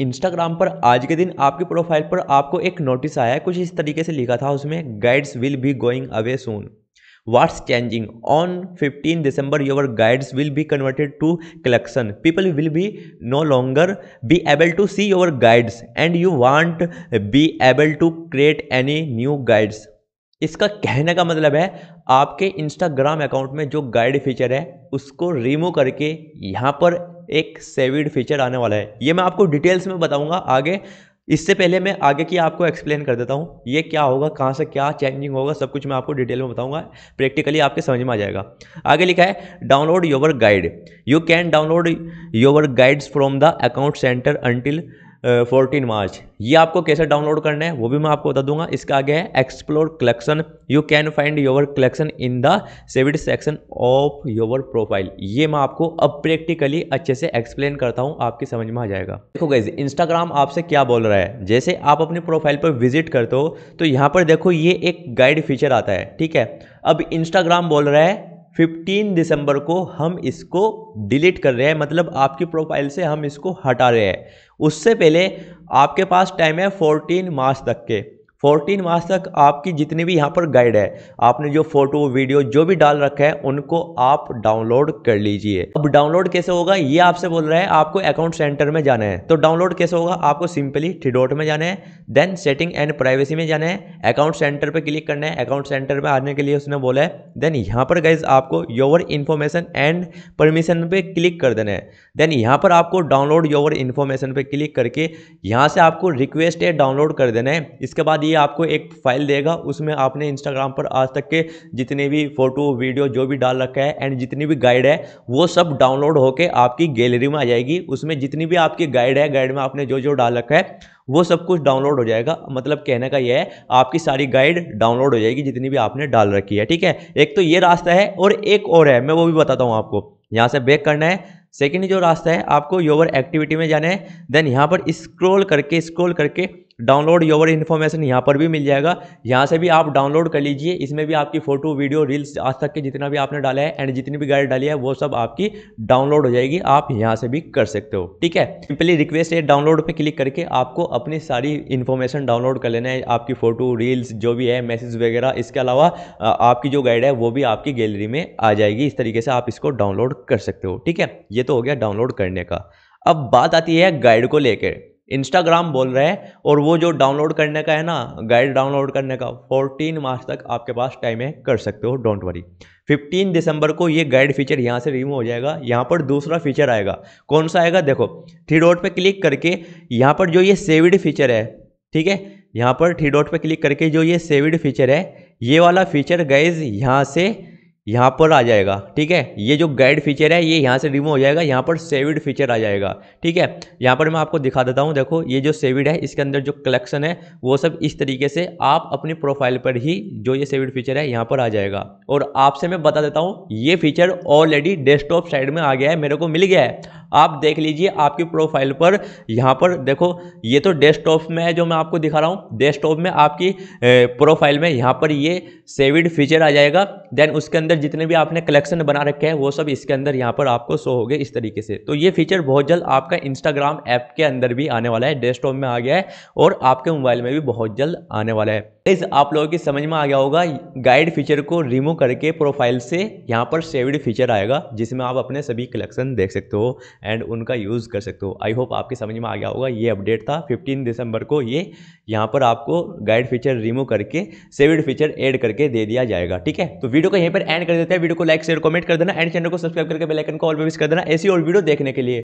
Instagram पर आज के दिन आपकी प्रोफाइल पर आपको एक नोटिस आया कुछ इस तरीके से लिखा था उसमें guides will be going away soon what's changing on fifteen December your guides will be converted to collection people will be no longer be able to see your guides and you want be able to create any new guides इसका कहने का मतलब है आपके Instagram account में जो guide feature है उसको रिमूव करके यहाँ पर एक सेविड फीचर आने वाला है ये मैं आपको डिटेल्स में बताऊँगा आगे इससे पहले मैं आगे की आपको एक्सप्लेन कर देता हूँ ये क्या होगा कहाँ से क्या चेंजिंग होगा सब कुछ मैं आपको डिटेल में बताऊँगा प्रैक्टिकली आपके समझ में आ जाएगा आगे लिखा है download your guide you can download your guides from the account centre until fourteen March ये आपको कैसे डाउनलोड करना है वो भी मैं आपको बता दूंगा इसका आगे है explore collection you can find your collection in the saved section of your profile ये मैं आपको अब प्रैक्टिकली अच्छे से एक्सप्लेन करता हूँ आपकी समझ में आ जाएगा देखो गाइज इंस्टाग्राम आपसे क्या बोल रहा है जैसे आप अपने प्रोफाइल पर विजिट करते हो तो यहाँ पर देखो ये एक गाइड फीचर आता है ठीक है अब इंस्टाग्राम बोल रहा है 15 दिसंबर को हम इसको डिलीट कर रहे हैं मतलब आपकी प्रोफाइल से हम इसको हटा रहे हैं उससे पहले आपके पास टाइम है 14 मार्च तक के फोर्टीन मार्च तक आपकी जितनी भी यहाँ पर गाइड है आपने जो फोटो वीडियो जो भी डाल रखा है उनको आप डाउनलोड कर लीजिए अब डाउनलोड कैसे होगा ये आपसे बोल रहा है आपको अकाउंट सेंटर में जाना है तो डाउनलोड कैसे होगा आपको सिंपली थ्रीडोट में जाना है देन सेटिंग एंड प्राइवेसी में जाना है अकाउंट सेंटर पर क्लिक करना है अकाउंट सेंटर पर आने के लिए उसने बोला है देन यहाँ पर गाइज आपको योवर इन्फॉर्मेशन एंड परमिशन पे क्लिक कर देना है देन यहाँ पर आपको डाउनलोड योवर इन्फॉर्मेशन पे क्लिक करके यहाँ से आपको रिक्वेस्ट है डाउनलोड कर देना है इसके बाद ये आपको एक फाइल देगा उसमें आपने इंस्टाग्राम पर आज तक के जितने भी फोटो वीडियो जो भी डाल रखा है एंड जितनी भी गाइड है वो सब डाउनलोड होकर आपकी गैलरी में आ जाएगी उसमें जितनी भी आपकी गाइड है गाइड में आपने जो जो डाल रखा है वो सब कुछ डाउनलोड हो जाएगा मतलब कहने का ये है आपकी सारी गाइड डाउनलोड हो जाएगी जितनी भी आपने डाल रखी है ठीक है एक तो ये रास्ता है और एक और है मैं वो भी बताता हूँ आपको यहाँ से बैक करना है सेकेंड जो रास्ता है आपको योवर एक्टिविटी में जाना है देन यहाँ पर स्क्रोल करके स्क्रोल करके डाउनलोड योवर इन्फॉर्मेशन यहाँ पर भी मिल जाएगा यहाँ से भी आप डाउनलोड कर लीजिए इसमें भी आपकी फोटो वीडियो रील्स आज तक के जितना भी आपने डाला है एंड जितनी भी गाइड डाली है वो सब आपकी डाउनलोड हो जाएगी आप यहाँ से भी कर सकते हो ठीक है सिंपली रिक्वेस्ट है डाउनलोड पे क्लिक करके आपको अपनी सारी इन्फॉर्मेशन डाउनलोड कर लेना है आपकी फोटो रील्स जो भी है मैसेज वगैरह इसके अलावा आपकी जो गाइड है वो भी आपकी गैलरी में आ जाएगी इस तरीके से आप इसको डाउनलोड कर सकते हो ठीक है ये तो हो गया डाउनलोड करने का अब बात आती है गाइड को लेकर इंस्टाग्राम बोल रहे हैं और वो जो डाउनलोड करने का है ना गाइड डाउनलोड करने का 14 मार्च तक आपके पास टाइम है कर सकते हो डोंट वरी 15 दिसंबर को ये गाइड फीचर यहाँ से रिमूव हो जाएगा यहाँ पर दूसरा फीचर आएगा कौन सा आएगा देखो थ्री डॉट पे क्लिक करके यहाँ पर जो ये सेविड फीचर है ठीक है यहाँ पर थ्री डॉट पे क्लिक करके जो ये सेविड फीचर है ये वाला फीचर गाइज यहाँ से यहाँ पर आ जाएगा ठीक है ये जो गाइड फीचर है ये यहाँ से रिमूव हो जाएगा यहाँ पर सेविड फीचर आ जाएगा ठीक है यहाँ पर मैं आपको दिखा देता हूँ देखो ये जो सेविड है इसके अंदर जो कलेक्शन है वो सब इस तरीके से आप अपनी प्रोफाइल पर ही जो ये सेविड फीचर है यहाँ पर आ जाएगा और आपसे मैं बता देता हूँ ये फीचर ऑलरेडी डेस्कटॉप साइड में आ गया है मेरे को मिल गया है आप देख लीजिए आपकी प्रोफाइल पर यहाँ पर देखो ये तो डेस्कटॉप में है जो मैं आपको दिखा रहा हूँ डेस्कटॉप में आपकी प्रोफाइल में यहाँ पर ये सेविड फीचर आ जाएगा देन उसके अंदर जितने भी आपने कलेक्शन बना रखे हैं वो सब इसके अंदर यहाँ पर आपको शो हो गए इस तरीके से तो ये फीचर बहुत जल्द आपका इंस्टाग्राम ऐप के अंदर भी आने वाला है डेस्कटॉप में आ गया है और आपके मोबाइल में भी बहुत जल्द आने वाला है इस आप लोगों की समझ में आ गया होगा गाइड फीचर को रिमूव करके प्रोफाइल से यहाँ पर सेव्ड फीचर आएगा जिसमें आप अपने सभी कलेक्शन देख सकते हो एंड उनका यूज़ कर सकते हो आई होप आपकी समझ में आ गया होगा ये अपडेट था 15 दिसंबर को ये यहाँ पर आपको गाइड फीचर रिमूव करके सेव्ड फीचर ऐड करके दे दिया जाएगा ठीक है तो वीडियो को यहीं पर एंड कर देते हैं वीडियो को लाइक शेयर कमेंट कर देना एंड चैनल को सब्सक्राइब करके बेलाइकन को ऑल पे कर देना ऐसी और वीडियो देखने के लिए